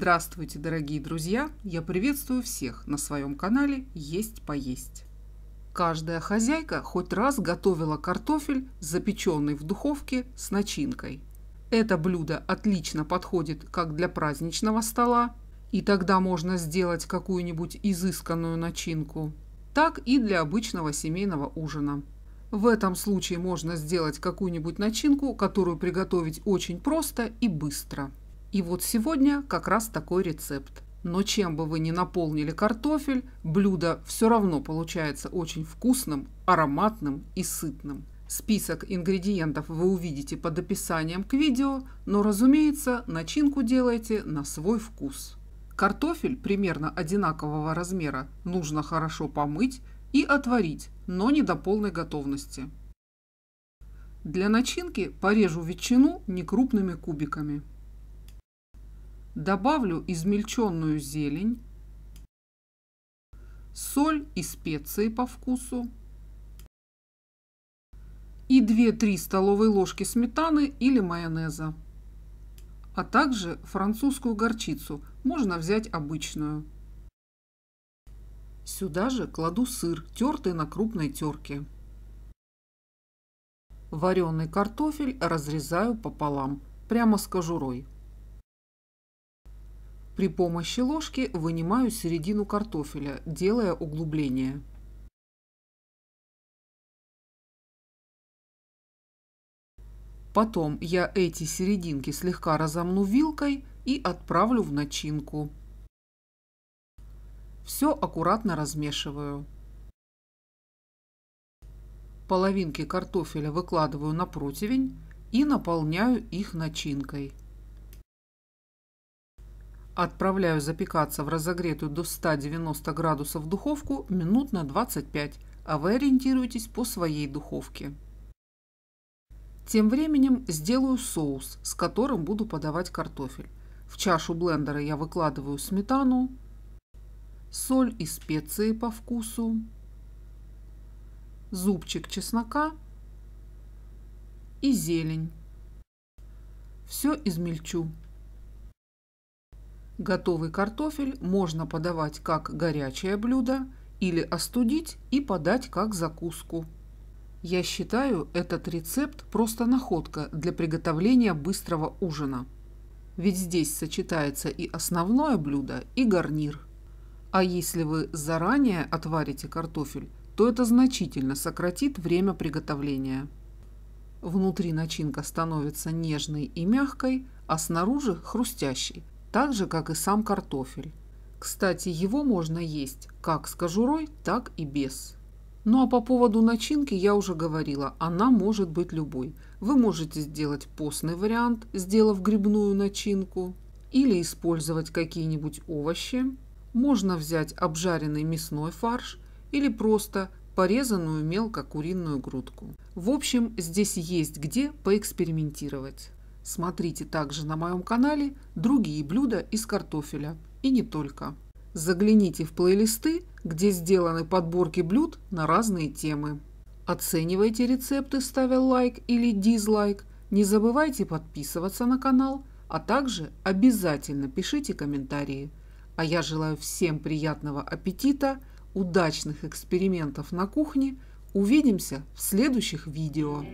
Здравствуйте, дорогие друзья! Я приветствую всех на своем канале «Есть поесть». Каждая хозяйка хоть раз готовила картофель, запеченный в духовке с начинкой. Это блюдо отлично подходит как для праздничного стола, и тогда можно сделать какую-нибудь изысканную начинку, так и для обычного семейного ужина. В этом случае можно сделать какую-нибудь начинку, которую приготовить очень просто и быстро. И вот сегодня как раз такой рецепт. Но чем бы вы ни наполнили картофель, блюдо все равно получается очень вкусным, ароматным и сытным. Список ингредиентов вы увидите под описанием к видео, но, разумеется, начинку делайте на свой вкус. Картофель примерно одинакового размера нужно хорошо помыть и отварить, но не до полной готовности. Для начинки порежу ветчину некрупными кубиками добавлю измельченную зелень, соль и специи по вкусу и 2-3 столовые ложки сметаны или майонеза, а также французскую горчицу, можно взять обычную. Сюда же кладу сыр, тертый на крупной терке. Вареный картофель разрезаю пополам, прямо с кожурой. При помощи ложки вынимаю середину картофеля, делая углубление. Потом я эти серединки слегка разомну вилкой и отправлю в начинку. Все аккуратно размешиваю. Половинки картофеля выкладываю на противень и наполняю их начинкой. Отправляю запекаться в разогретую до 190 градусов духовку минут на 25, а вы ориентируйтесь по своей духовке. Тем временем сделаю соус, с которым буду подавать картофель. В чашу блендера я выкладываю сметану, соль и специи по вкусу, зубчик чеснока и зелень. Все измельчу. Готовый картофель можно подавать как горячее блюдо или остудить и подать как закуску. Я считаю, этот рецепт просто находка для приготовления быстрого ужина. Ведь здесь сочетается и основное блюдо, и гарнир. А если вы заранее отварите картофель, то это значительно сократит время приготовления. Внутри начинка становится нежной и мягкой, а снаружи – хрустящей – так же, как и сам картофель. Кстати, его можно есть как с кожурой, так и без. Ну а по поводу начинки я уже говорила, она может быть любой. Вы можете сделать постный вариант, сделав грибную начинку, или использовать какие-нибудь овощи. Можно взять обжаренный мясной фарш или просто порезанную мелко куриную грудку. В общем, здесь есть где поэкспериментировать. Смотрите также на моем канале другие блюда из картофеля и не только. Загляните в плейлисты, где сделаны подборки блюд на разные темы. Оценивайте рецепты, ставя лайк или дизлайк. Не забывайте подписываться на канал, а также обязательно пишите комментарии. А я желаю всем приятного аппетита, удачных экспериментов на кухне. Увидимся в следующих видео.